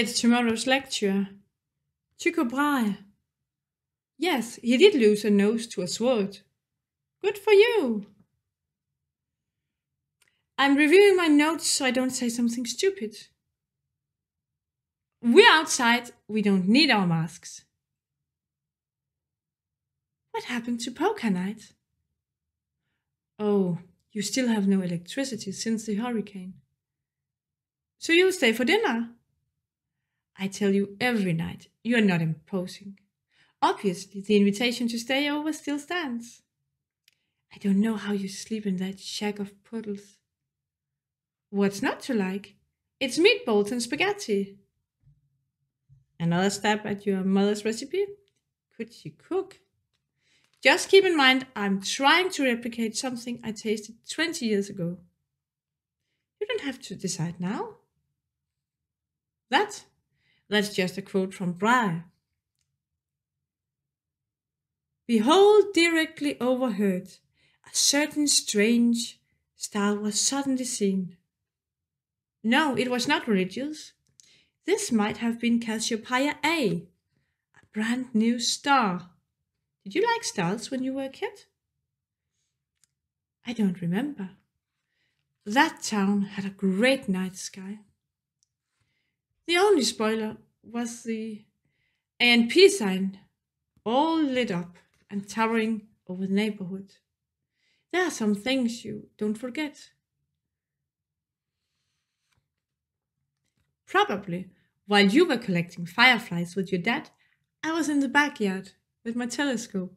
It's tomorrow's lecture. Tycho Brahe. Yes, he did lose a nose to a sword. Good for you. I'm reviewing my notes so I don't say something stupid. We're outside, we don't need our masks. What happened to poker night? Oh, you still have no electricity since the hurricane. So you'll stay for dinner? I tell you every night, you're not imposing. Obviously, the invitation to stay over still stands. I don't know how you sleep in that shack of puddles. What's not to like? It's meatballs and spaghetti. Another stab at your mother's recipe? Could she cook? Just keep in mind, I'm trying to replicate something I tasted 20 years ago. You don't have to decide now. That that's just a quote from Breyer. Behold, directly overhead, a certain strange star was suddenly seen. No, it was not Religious. This might have been Cassiopeia A, a brand new star. Did you like stars when you were a kid? I don't remember. That town had a great night sky. The only spoiler was the A&P sign, all lit up and towering over the neighborhood. There are some things you don't forget. Probably, while you were collecting fireflies with your dad, I was in the backyard with my telescope.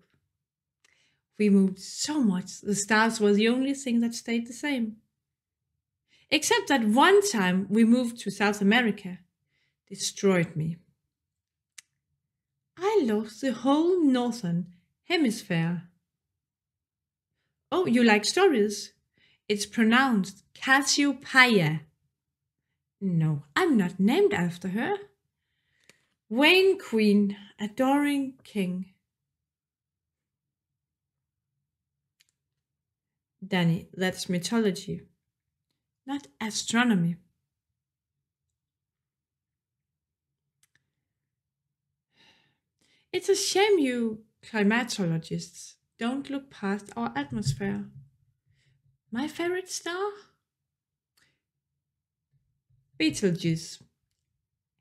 We moved so much, the stars were the only thing that stayed the same. Except that one time we moved to South America destroyed me. I lost the whole northern hemisphere. Oh, you like stories? It's pronounced Cassiopeia. No, I'm not named after her. Wayne Queen, adoring king. Danny, that's mythology, not astronomy. It's a shame you climatologists don't look past our atmosphere. My favorite star? Betelgeuse.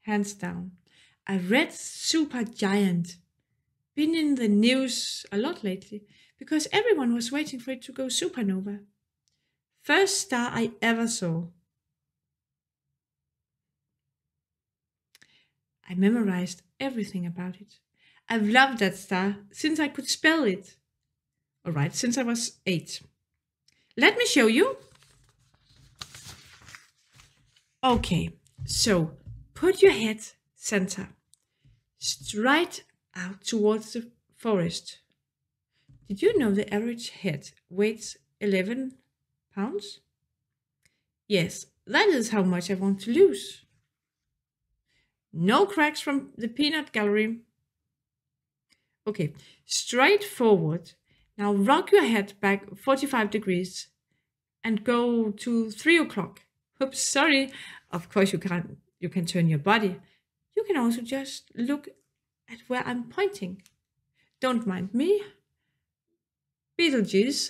Hands down. A red supergiant. Been in the news a lot lately because everyone was waiting for it to go supernova. First star I ever saw. I memorized everything about it. I've loved that star since I could spell it. All right, since I was eight. Let me show you. Okay, so put your head center, straight out towards the forest. Did you know the average head weighs 11 pounds? Yes, that is how much I want to lose. No cracks from the peanut gallery. Okay, straight forward. Now rock your head back 45 degrees and go to three o'clock. Oops, sorry. Of course you can not you can turn your body. You can also just look at where I'm pointing. Don't mind me. Beetlejuice,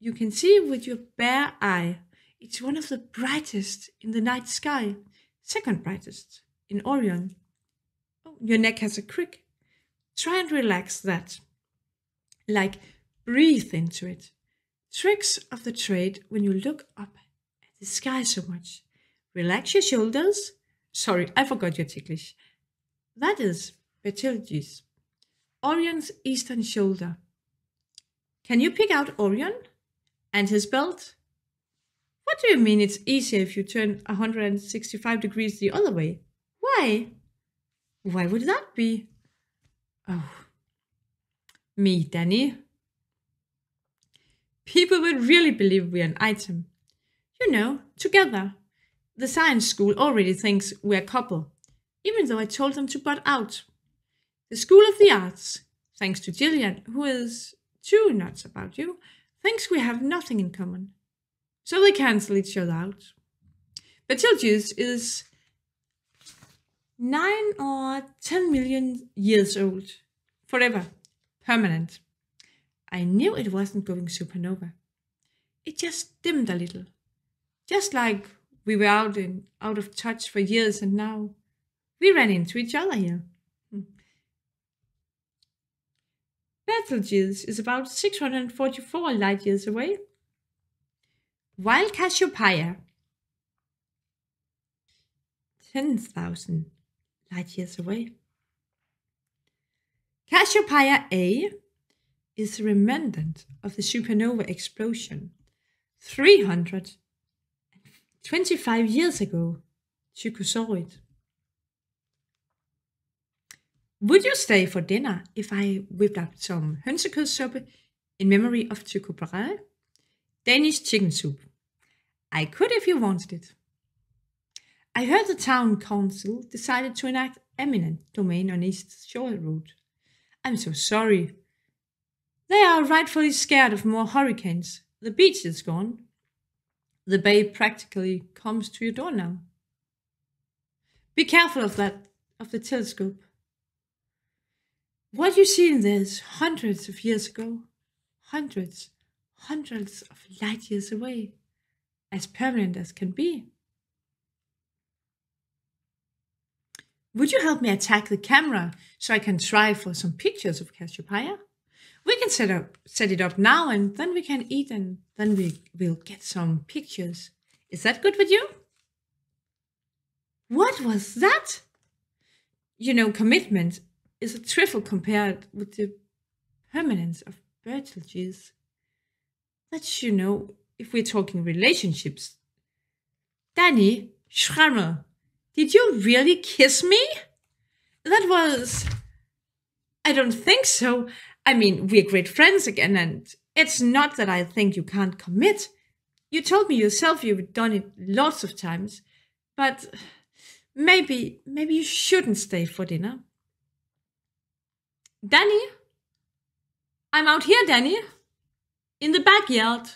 you can see with your bare eye. It's one of the brightest in the night sky, second brightest in Orion. Oh, your neck has a crick. Try and relax that. Like breathe into it. Tricks of the trade when you look up at the sky so much. Relax your shoulders. Sorry, I forgot your ticklish. That is Betelgeuse. Orion's eastern shoulder. Can you pick out Orion and his belt? What do you mean it's easier if you turn 165 degrees the other way? Why? Why would that be? Oh, me, Danny? People would really believe we're an item. You know, together. The science school already thinks we're a couple, even though I told them to butt out. The School of the Arts, thanks to Gillian, who is too nuts about you, thinks we have nothing in common. So they cancel each other out. Betelgeuse is 9 or 10 million years old, forever, permanent. I knew it wasn't going supernova. It just dimmed a little. Just like we were out and out of touch for years and now we ran into each other here. Hmm. Betelgeuse is about 644 light years away, while Cassiopeia 10,000 light years away. Cassiopeia A is a remnant of the supernova explosion 325 years ago. Tycho saw it. Would you stay for dinner if I whipped up some hønsekød soup in memory of Tycho Brahe? Danish chicken soup. I could if you wanted it. I heard the town council decided to enact eminent domain on East Shore Road. I'm so sorry. They are rightfully scared of more hurricanes. The beach is gone. The bay practically comes to your door now. Be careful of that, of the telescope. What you see in this, is hundreds of years ago, hundreds, hundreds of light years away, as permanent as can be. Would you help me attack the camera so I can try for some pictures of Cassiopeia? We can set up set it up now and then we can eat and then we will get some pictures. Is that good with you? What was that? You know, commitment is a trifle compared with the permanence of Bertelgeuse. But you know, if we're talking relationships. Danny Schrammer did you really kiss me? That was. I don't think so. I mean, we're great friends again, and it's not that I think you can't commit. You told me yourself you've done it lots of times, but maybe, maybe you shouldn't stay for dinner. Danny? I'm out here, Danny. In the backyard.